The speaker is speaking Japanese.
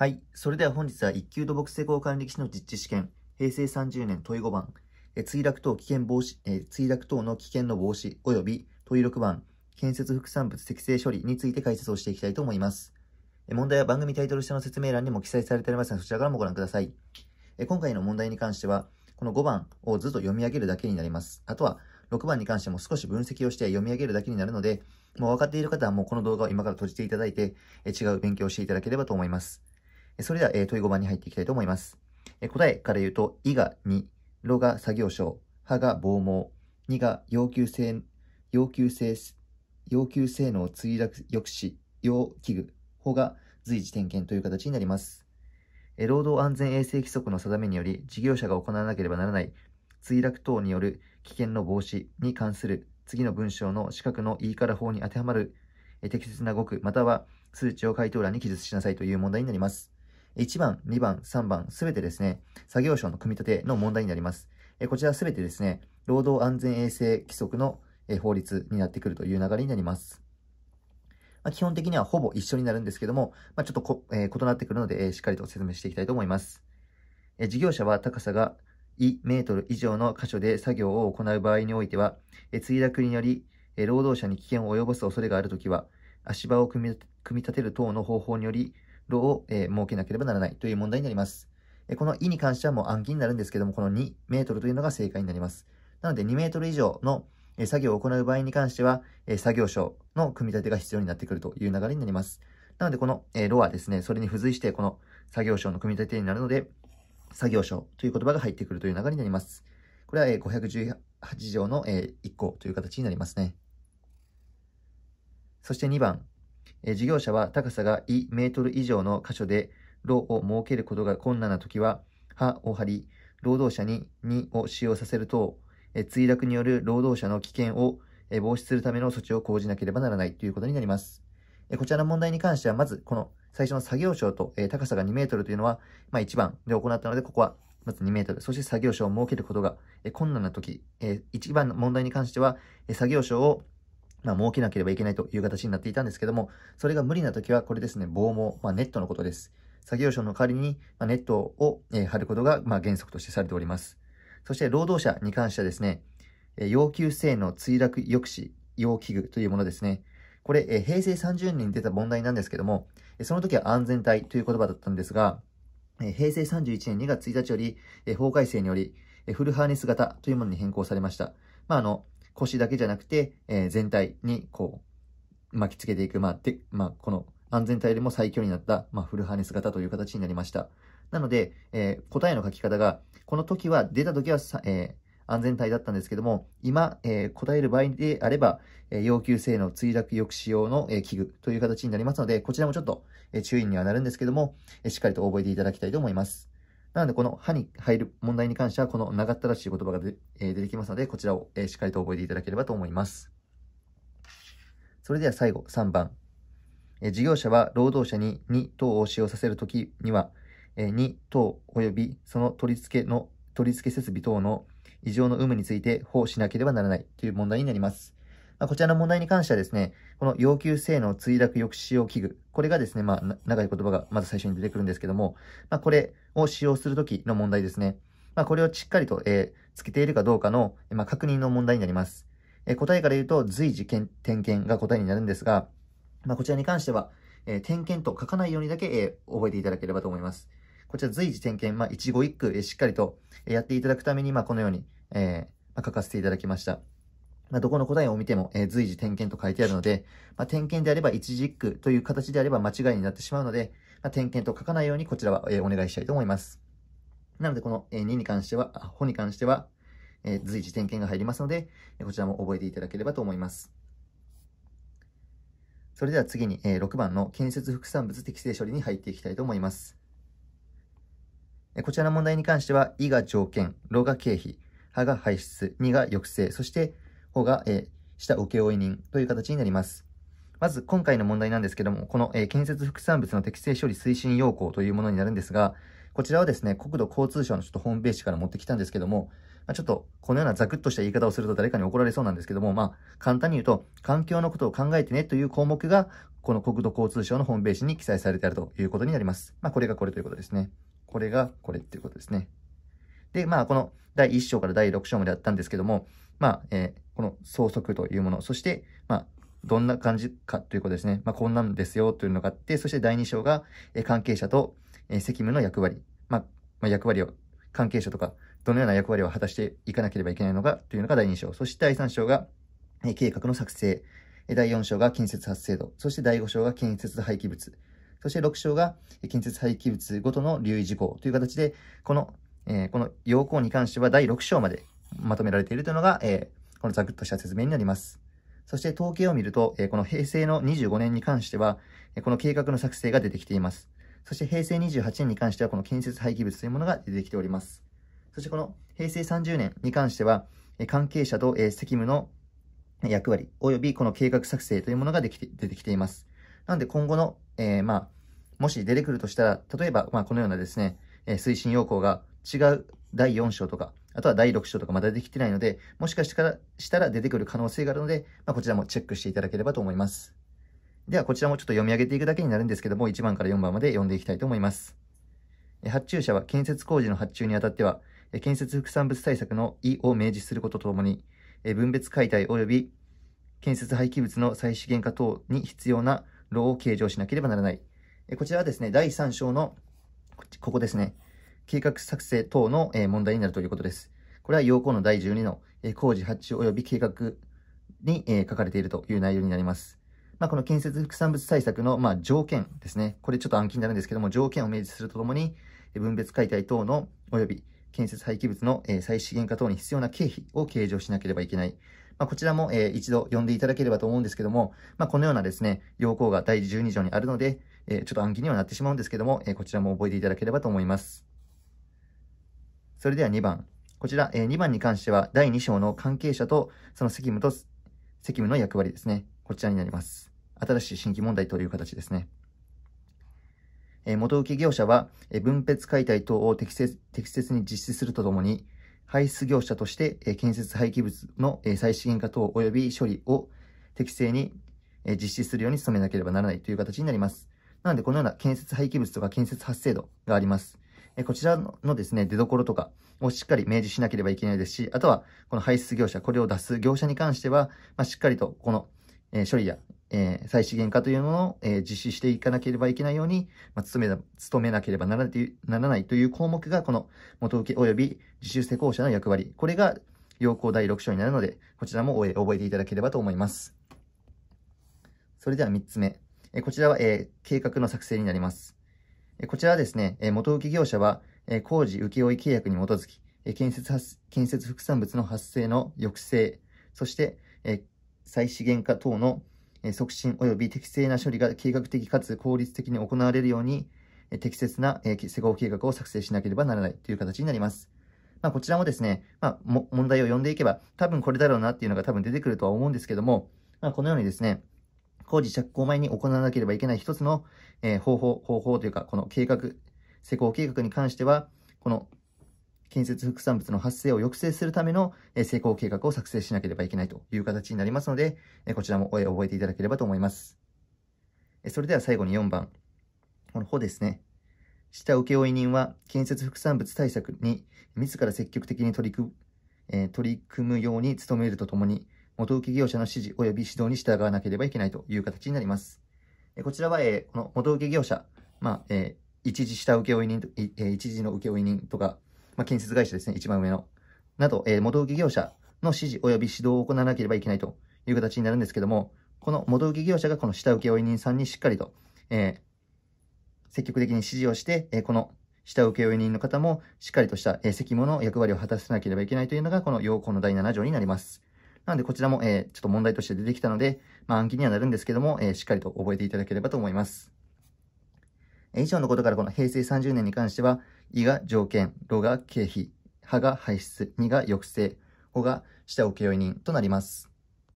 はい。それでは本日は1級土木施工管理士の実地試験、平成30年問い5番、え墜落等危険防止、え墜落等の危険の防止及び問い6番、建設副産物適正処理について解説をしていきたいと思います。え問題は番組タイトル下の説明欄にも記載されておりますので、そちらからもご覧ください。え今回の問題に関しては、この5番をずっと読み上げるだけになります。あとは、6番に関しても少し分析をして読み上げるだけになるので、もう分かっている方はもうこの動画を今から閉じていただいて、え違う勉強をしていただければと思います。それでは、えー、問い5番に入っていきたいと思います。えー、答えから言うと、いが2、ろが作業所、はが防毛、2が要求性、要求性、要求性能墜落抑止、要器具、法が随時点検という形になります。えー、労働安全衛生規則の定めにより、事業者が行わなければならない墜落等による危険の防止に関する次の文章の四角の E から法に当てはまる適切な語句または数値を回答欄に記述しなさいという問題になります。1番、2番、3番、すべてですね、作業所の組み立ての問題になります。えこちらすべてですね、労働安全衛生規則のえ法律になってくるという流れになります。まあ、基本的にはほぼ一緒になるんですけども、まあ、ちょっとこ、えー、異なってくるので、えしっかりと説明していきたいと思います。え事業者は高さが1メートル以上の箇所で作業を行う場合においては、え墜落により、え労働者に危険を及ぼす恐れがあるときは、足場を組み立てる等の方法により、炉を、えー、設けなければならないという問題になります。えこのいに関してはもう暗記になるんですけども、この2メートルというのが正解になります。なので2メートル以上の作業を行う場合に関しては、作業所の組み立てが必要になってくるという流れになります。なので、このろはですね、それに付随して、この作業所の組み立てになるので、作業所という言葉が入ってくるという流れになります。これは518条の1項という形になりますね。そして2番、え事業者は高さが1メートル以上の箇所で、炉を設けることが困難な時は、刃を張り、労働者に2を使用させると、え墜落による労働者の危険を、え防止するための措置を講じなければならないということになります。えこちらの問題に関しては、まず、この最初の作業章と、え高さが2メートルというのは、まあ、1番で行ったので、ここはまず2メートル。そして作業所を設けることが困難な時、え1番の問題に関しては、作業所をまあ、儲けなければいけないという形になっていたんですけども、それが無理な時は、これですね、棒網、まあ、ネットのことです。作業所の代わりに、まあ、ネットを、えー、ることが、まあ、原則としてされております。そして、労働者に関してはですね、えー、要求性の墜落抑止、要器具というものですね。これ、えー、平成30年に出た問題なんですけども、その時は安全帯という言葉だったんですが、え平成31年2月1日より、え法改正により、えフルハーネス型というものに変更されました。まあ、あの、腰だけじゃなくて、えー、全体にこう、巻きつけていく、まあ、で、まあ、この安全帯よりも最強になった、まあ、フルハーネス型という形になりました。なので、えー、答えの書き方が、この時は、出た時はえー、安全帯だったんですけども、今、えー、答える場合であれば、え要求性の墜落抑止用の、え器具という形になりますので、こちらもちょっと、え注意にはなるんですけども、えしっかりと覚えていただきたいと思います。なので、この歯に入る問題に関しては、この長ったらしい言葉が、えー、出てきますので、こちらを、えー、しっかりと覚えていただければと思います。それでは最後、3番。え事業者は労働者に2等を使用させるときには、え2等及びその取り付けの、取り付け設備等の異常の有無について保護しなければならないという問題になります。こちらの問題に関してはですね、この要求性能墜落抑止用器具、これがですね、まあ、長い言葉がまず最初に出てくるんですけども、まあ、これを使用するときの問題ですね。まあ、これをしっかりと、えー、つけているかどうかの、まあ、確認の問題になります。えー、答えから言うと、随時点検が答えになるんですが、まあ、こちらに関しては、えー、点検と書かないようにだけ、えー、覚えていただければと思います。こちら随時点検、まあ、一語一句、えー、しっかりとやっていただくために、まあ、このように、えーま書かせていただきました。まあ、どこの答えを見ても、えー、随時点検と書いてあるので、まあ、点検であれば一軸という形であれば間違いになってしまうので、まあ、点検と書かないようにこちらは、えー、お願いしたいと思います。なので、この、えー、2に関しては、本に関しては、えー、随時点検が入りますので、こちらも覚えていただければと思います。それでは次に、えー、6番の建設副産物適正処理に入っていきたいと思います。こちらの問題に関しては、いが条件、ろが経費、はが排出、にが抑制、そして方が、えー、下請負人という形になります。まず、今回の問題なんですけども、この、えー、建設副産物の適正処理推進要項というものになるんですが、こちらはですね、国土交通省のちょっとホームページから持ってきたんですけども、まあ、ちょっとこのようなザクッとした言い方をすると誰かに怒られそうなんですけども、まあ、簡単に言うと、環境のことを考えてねという項目が、この国土交通省のホームページに記載されてあるということになります。まあ、これがこれということですね。これがこれっていうことですね。で、まあ、この第1章から第6章まであったんですけども、まあ、えー、この創則というもの、そして、まあ、どんな感じかということですね。まあ、こんなんですよというのがあって、そして第2章が、えー、関係者と、えー、責務の役割。まあ、まあ、役割を、関係者とか、どのような役割を果たしていかなければいけないのかというのが第2章。そして第3章が、えー、計画の作成。第4章が建設発生度。そして第5章が建設廃棄物。そして6章が建設廃棄物ごとの留意事項という形で、このえー、この要項に関しては第6章までまとめられているというのが、えー、このざくっとした説明になります。そして統計を見ると、えー、この平成の25年に関しては、えこの計画の作成が出てきています。そして平成28年に関しては、この建設廃棄物というものが出てきております。そしてこの平成30年に関しては、え関係者と、え責務の役割、及びこの計画作成というものができて出てきています。なので今後の、えまあ、もし出てくるとしたら、例えば、まあ、このようなですね、え推進要項が違う第4章とか、あとは第6章とかまだできてないので、もしかしたらしたら出てくる可能性があるので、まあ、こちらもチェックしていただければと思います。では、こちらもちょっと読み上げていくだけになるんですけども、1番から4番まで読んでいきたいと思います。発注者は建設工事の発注にあたっては、建設副産物対策の意を明示することとともに、分別解体及び建設廃棄物の再資源化等に必要な労を計上しなければならない。こちらはですね、第3章の、ここですね、計画作成等の問題になるということです。これは要項の第12の工事発注及び計画に書かれているという内容になります。まあ、この建設副産物対策の、ま条件ですね。これちょっと暗記になるんですけども、条件を明示するとともに、分別解体等の及び建設廃棄物の、え再資源化等に必要な経費を計上しなければいけない。まあ、こちらも、え一度読んでいただければと思うんですけども、まあ、このようなですね、要項が第12条にあるので、えちょっと暗記にはなってしまうんですけども、えこちらも覚えていただければと思います。それでは2番。こちら、えー、2番に関しては、第2章の関係者と、その責務と、責務の役割ですね。こちらになります。新しい新規問題という形ですね。えー、元請け業者は、えー、分別解体等を適切適切に実施するとともに、排出業者として、えー、建設廃棄物の、えー、再資源化等及び処理を適正に、えー、実施するように努めなければならないという形になります。なので、このような建設廃棄物とか建設発生度があります。こちらのですね、出所とかをしっかり明示しなければいけないですし、あとは、この排出業者、これを出す業者に関しては、まあ、しっかりと、この、え処理や、え再資源化というものを、え実施していかなければいけないように、まあ、努めな、努めなければならないというならないという項目が、この元請け及び自主施工者の役割。これが、要項第6章になるので、こちらも覚えていただければと思います。それでは3つ目。こちらは、え計画の作成になります。こちらはですね、元請け業者は、工事請負契約に基づき、建設建設副産物の発生の抑制、そして、再資源化等の促進及び適正な処理が計画的かつ効率的に行われるように、適切な施工計画を作成しなければならないという形になります。まあ、こちらもですね、まあ、問題を読んでいけば、多分これだろうなっていうのが多分出てくるとは思うんですけども、まあ、このようにですね、工事着工前に行わなければいけない一つの、え方法、方法というか、この計画、施工計画に関しては、この建設副産物の発生を抑制するための施工計画を作成しなければいけないという形になりますので、こちらも覚えていただければと思います。それでは最後に4番。この方ですね。下請負人は建設副産物対策に自ら積極的に取り組む、え取り組むように努めるとともに、元請け業者の指示及び指導に従わなければいけないという形になります。こちらは、えこの元請け業者、まあ、え一時下請負人と、え一時の請負人とか、まあ、建設会社ですね、一番上の、など、え元請け業者の指示及び指導を行わなければいけないという形になるんですけども、この元請け業者がこの下請負人さんにしっかりと、えー、積極的に指示をして、えこの下請負人の方もしっかりとした、え責務の役割を果たさなければいけないというのが、この要項の第7条になります。なので、こちらも、えー、ちょっと問題として出てきたので、まあ、暗記にはなるんですけども、えー、しっかりと覚えていただければと思います。え以上のことから、この平成30年に関しては、胃が条件、ろが経費、歯が排出、2が抑制、ほが下請負人となります。